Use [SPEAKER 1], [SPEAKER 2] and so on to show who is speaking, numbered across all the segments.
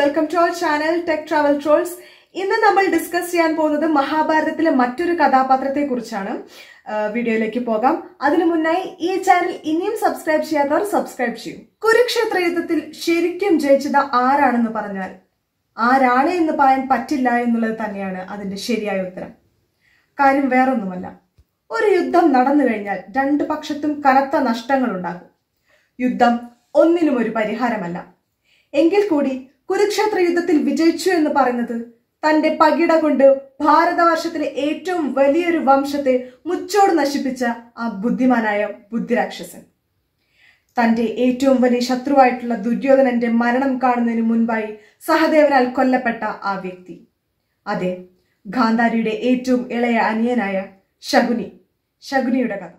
[SPEAKER 1] welcome to our channel Tech Travel Trolls ഇന്ന് നമ്മൾ discuss ചെയ്യാൻ പോകുന്നത് മഹാഭാരതത്തിലെ മറ്റൊരു കഥാപാത്രത്തെ കുറിച്ചാണ് വീഡിയോയിലേക്ക് പോകാം അതിനു മുന്നായി ഈ ചാനൽ ഇനിയും സബ്സ്ക്രൈബ് ചെയ്യാത്തവർ സബ്സ്ക്രൈബ് ചെയ്യും കുരുക്ഷേത്ര യുദ്ധത്തിൽ ശരിക്കും ജയിച്ചത് ആരാണെന്ന് പറഞ്ഞാൽ ആരാണ് എന്ന് പറയാൻ പറ്റില്ല എന്നുള്ളത് തന്നെയാണ് അതിന്റെ ശരിയായ ഉത്തരം കാര്യം വേറൊന്നുമല്ല ഒരു യുദ്ധം നടന്നു കഴിഞ്ഞാൽ രണ്ടു പക്ഷത്തും കനത്ത നഷ്ടങ്ങൾ ഉണ്ടാകും യുദ്ധം ഒന്നിനും ഒരു പരിഹാരമല്ല എങ്കിൽ കൂടി കുരുക്ഷേത്ര യുദ്ധത്തിൽ വിജയിച്ചു എന്ന് പറയുന്നത് തന്റെ പകിട കൊണ്ട് ഭാരതവർഷത്തിലെ ഏറ്റവും വലിയൊരു വംശത്തെ മുച്ചോട് നശിപ്പിച്ച ആ ബുദ്ധിമാനായ ബുദ്ധിരാക്ഷസൻ തന്റെ ഏറ്റവും വലിയ ശത്രുവായിട്ടുള്ള ദുര്യോധനന്റെ മരണം കാണുന്നതിന് മുൻപായി സഹദേവനാൽ കൊല്ലപ്പെട്ട ആ വ്യക്തി അതെ ഗാന്ധാരിയുടെ ഏറ്റവും ഇളയ അനിയനായ ശകുനി ശകുനിയുടെ കഥ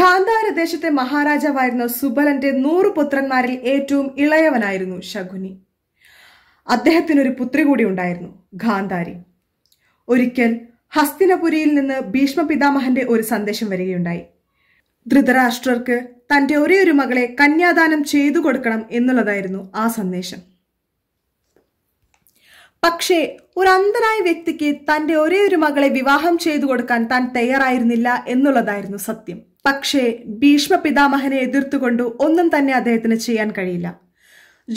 [SPEAKER 1] ഗാന്ധാര ദേശത്തെ മഹാരാജാവായിരുന്ന സുബലന്റെ നൂറ് പുത്രന്മാരിൽ ഏറ്റവും ഇളയവനായിരുന്നു ശകുനി അദ്ദേഹത്തിനൊരു പുത്രി കൂടി ഉണ്ടായിരുന്നു ഗാന്ധാരി ഒരിക്കൽ ഹസ്തിനപുരിയിൽ നിന്ന് ഭീഷ്മ പിതാമഹന്റെ ഒരു സന്ദേശം വരികയുണ്ടായി ധൃതരാഷ്ട്രർക്ക് തന്റെ ഒരേയൊരു മകളെ കന്യാദാനം ചെയ്തു കൊടുക്കണം എന്നുള്ളതായിരുന്നു ആ സന്ദേശം പക്ഷേ ഒരു അന്ധനായ വ്യക്തിക്ക് തന്റെ ഒരേ ഒരു മകളെ വിവാഹം ചെയ്തു കൊടുക്കാൻ താൻ തയ്യാറായിരുന്നില്ല എന്നുള്ളതായിരുന്നു സത്യം പക്ഷേ ഭീഷ്മ പിതാമഹനെ എതിർത്തുകൊണ്ടു ഒന്നും തന്നെ അദ്ദേഹത്തിന് ചെയ്യാൻ കഴിയില്ല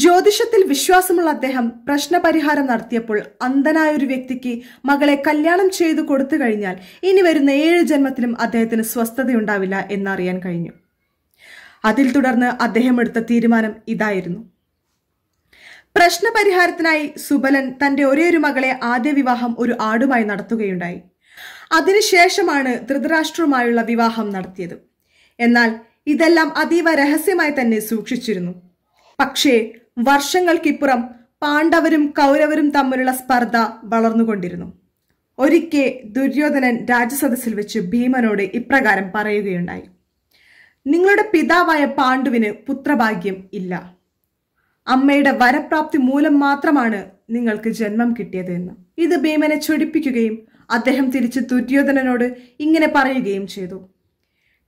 [SPEAKER 1] ജ്യോതിഷത്തിൽ വിശ്വാസമുള്ള അദ്ദേഹം പ്രശ്നപരിഹാരം നടത്തിയപ്പോൾ അന്ധനായ ഒരു വ്യക്തിക്ക് മകളെ കല്യാണം ചെയ്തു കൊടുത്തു കഴിഞ്ഞാൽ ഇനി വരുന്ന ഏഴ് ജന്മത്തിലും അദ്ദേഹത്തിന് സ്വസ്ഥതയുണ്ടാവില്ല എന്നറിയാൻ കഴിഞ്ഞു അതിൽ തുടർന്ന് അദ്ദേഹം എടുത്ത തീരുമാനം ഇതായിരുന്നു പ്രശ്നപരിഹാരത്തിനായി സുബലൻ തന്റെ ഒരേ ഒരു മകളെ ആദ്യ വിവാഹം ഒരു ആടുമായി നടത്തുകയുണ്ടായി അതിനുശേഷമാണ് ധൃതരാഷ്ട്രവുമായുള്ള വിവാഹം നടത്തിയത് എന്നാൽ ഇതെല്ലാം അതീവ രഹസ്യമായി തന്നെ സൂക്ഷിച്ചിരുന്നു പക്ഷേ വർഷങ്ങൾക്കിപ്പുറം പാണ്ഡവരും കൗരവരും തമ്മിലുള്ള സ്പർദ്ധ വളർന്നുകൊണ്ടിരുന്നു ഒരിക്കെ ദുര്യോധനൻ രാജസദസ്സിൽ വെച്ച് ഭീമനോട് ഇപ്രകാരം പറയുകയുണ്ടായി നിങ്ങളുടെ പിതാവായ പാണ്ഡുവിന് പുത്രഭാഗ്യം ഇല്ല അമ്മയുടെ വരപ്രാപ്തി മൂലം മാത്രമാണ് നിങ്ങൾക്ക് ജന്മം കിട്ടിയത് എന്ന് ഇത് ഭീമനെ ചൊടിപ്പിക്കുകയും അദ്ദേഹം തിരിച്ച് ദുര്യോധനനോട് ഇങ്ങനെ പറയുകയും ചെയ്തു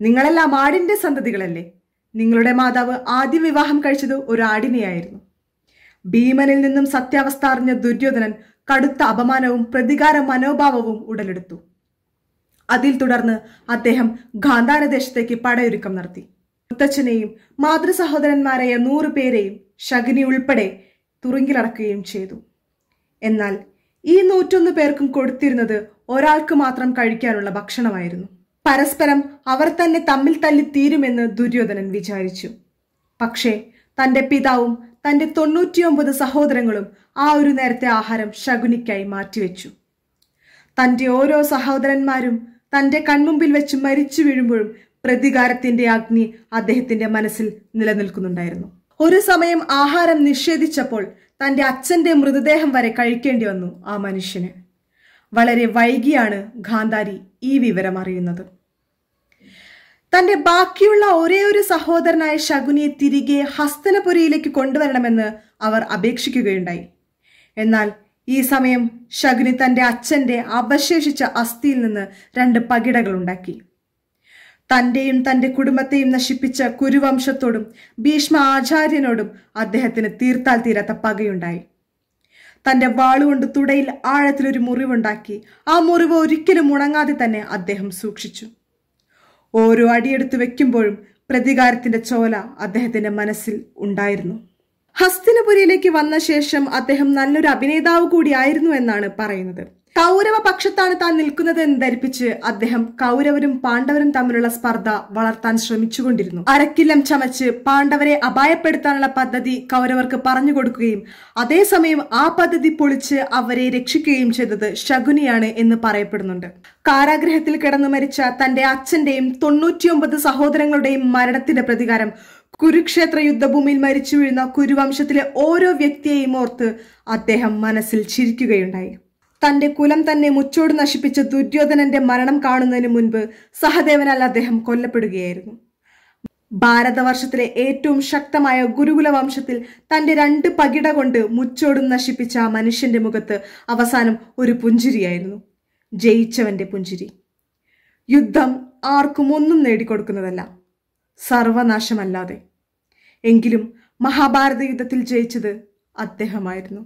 [SPEAKER 1] നിങ്ങളെല്ലാം ആടിന്റെ സന്തതികളല്ലേ നിങ്ങളുടെ മാതാവ് ആദ്യം വിവാഹം കഴിച്ചത് ഒരു ആടിനെയായിരുന്നു ഭീമനിൽ നിന്നും സത്യാവസ്ഥ അറിഞ്ഞ ദുര്യോധനൻ കടുത്ത അപമാനവും പ്രതികാര മനോഭാവവും ഉടലെടുത്തു അതിൽ തുടർന്ന് അദ്ദേഹം ഗാന്ധാരദേശത്തേക്ക് പടയൊരുക്കം നടത്തി മുത്തച്ഛനെയും മാതൃ സഹോദരന്മാരായ പേരെയും ശകുനി ഉൾപ്പെടെ തുറങ്കിലടക്കുകയും ചെയ്തു എന്നാൽ ഈ നൂറ്റൊന്ന് പേർക്കും കൊടുത്തിരുന്നത് ഒരാൾക്ക് മാത്രം കഴിക്കാനുള്ള ഭക്ഷണമായിരുന്നു പരസ്പരം അവർ തന്നെ തമ്മിൽ തല്ലി തീരുമെന്ന് ദുര്യോധനൻ വിചാരിച്ചു പക്ഷേ തന്റെ പിതാവും തന്റെ തൊണ്ണൂറ്റിയൊമ്പത് സഹോദരങ്ങളും ആ ഒരു നേരത്തെ ആഹാരം ശകുനിക്കായി മാറ്റിവെച്ചു തന്റെ ഓരോ സഹോദരന്മാരും തന്റെ കൺമുമ്പിൽ വെച്ച് മരിച്ചു വീഴുമ്പോഴും പ്രതികാരത്തിന്റെ അഗ്നി അദ്ദേഹത്തിന്റെ മനസ്സിൽ നിലനിൽക്കുന്നുണ്ടായിരുന്നു ഒരു സമയം ആഹാരം നിഷേധിച്ചപ്പോൾ തന്റെ അച്ഛന്റെ മൃതദേഹം വരെ കഴിക്കേണ്ടി വന്നു ആ മനുഷ്യന് വളരെ വൈകിയാണ് ഗാന്ധാരി ഈ വിവരം അറിയുന്നത് തന്റെ ബാക്കിയുള്ള ഒരേ ഒരു സഹോദരനായ ശകുനിയെ തിരികെ ഹസ്തനപുരിയിലേക്ക് കൊണ്ടുവരണമെന്ന് അവർ അപേക്ഷിക്കുകയുണ്ടായി എന്നാൽ ഈ സമയം ശകുനി തന്റെ അച്ഛന്റെ അവശേഷിച്ച അസ്ഥിയിൽ നിന്ന് രണ്ട് പകിടകൾ ഉണ്ടാക്കി തന്റെയും തന്റെ കുടുംബത്തെയും നശിപ്പിച്ച കുരുവംശത്തോടും ഭീഷ്മ ആചാര്യനോടും അദ്ദേഹത്തിന് തീർത്താൽ തീരാത്ത പകയുണ്ടായി തന്റെ വാളുകൊണ്ട് തുടയിൽ ആഴത്തിലൊരു മുറിവുണ്ടാക്കി ആ മുറിവ് ഒരിക്കലും ഉണങ്ങാതെ തന്നെ അദ്ദേഹം സൂക്ഷിച്ചു ഓരോ അടിയെടുത്ത് വെക്കുമ്പോഴും പ്രതികാരത്തിന്റെ ചോല അദ്ദേഹത്തിന്റെ മനസ്സിൽ ഉണ്ടായിരുന്നു ഹസ്തിനപുരിയിലേക്ക് വന്ന ശേഷം അദ്ദേഹം നല്ലൊരു അഭിനേതാവ് കൂടിയായിരുന്നു എന്നാണ് പറയുന്നത് കൗരവ പക്ഷത്താണ് താൻ നിൽക്കുന്നത് എന്ന് ധരിപ്പിച്ച് അദ്ദേഹം കൗരവരും പാണ്ഡവരും തമ്മിലുള്ള സ്പർദ്ധ വളർത്താൻ ശ്രമിച്ചുകൊണ്ടിരുന്നു അരക്കില്ലം ചമച്ച് പാണ്ഡവരെ അപായപ്പെടുത്താനുള്ള പദ്ധതി കൗരവർക്ക് പറഞ്ഞു കൊടുക്കുകയും അതേസമയം ആ പദ്ധതി പൊളിച്ച് അവരെ രക്ഷിക്കുകയും ചെയ്തത് ശകുനിയാണ് എന്ന് പറയപ്പെടുന്നുണ്ട് കാരാഗ്രഹത്തിൽ കിടന്നു മരിച്ച തന്റെ അച്ഛന്റെയും തൊണ്ണൂറ്റിയൊമ്പത് സഹോദരങ്ങളുടെയും മരണത്തിന്റെ പ്രതികാരം കുരുക്ഷേത്ര യുദ്ധഭൂമിയിൽ മരിച്ചു വീഴുന്ന കുരുവംശത്തിലെ ഓരോ വ്യക്തിയെയും ഓർത്ത് അദ്ദേഹം മനസ്സിൽ ചിരിക്കുകയുണ്ടായി തന്റെ കുലം തന്നെ മുച്ചോട് നശിപ്പിച്ച ദുര്യോധനന്റെ മരണം കാണുന്നതിന് മുൻപ് സഹദേവനാൽ അദ്ദേഹം കൊല്ലപ്പെടുകയായിരുന്നു ഭാരതവർഷത്തിലെ ഏറ്റവും ശക്തമായ ഗുരുകുല വംശത്തിൽ തന്റെ രണ്ട് പകിട കൊണ്ട് മുച്ചോടും നശിപ്പിച്ച ആ മനുഷ്യന്റെ മുഖത്ത് അവസാനം ഒരു പുഞ്ചിരിയായിരുന്നു ജയിച്ചവന്റെ പുഞ്ചിരി യുദ്ധം ആർക്കും ഒന്നും നേടിക്കൊടുക്കുന്നതല്ല സർവനാശമല്ലാതെ എങ്കിലും മഹാഭാരത യുദ്ധത്തിൽ ജയിച്ചത് അദ്ദേഹമായിരുന്നു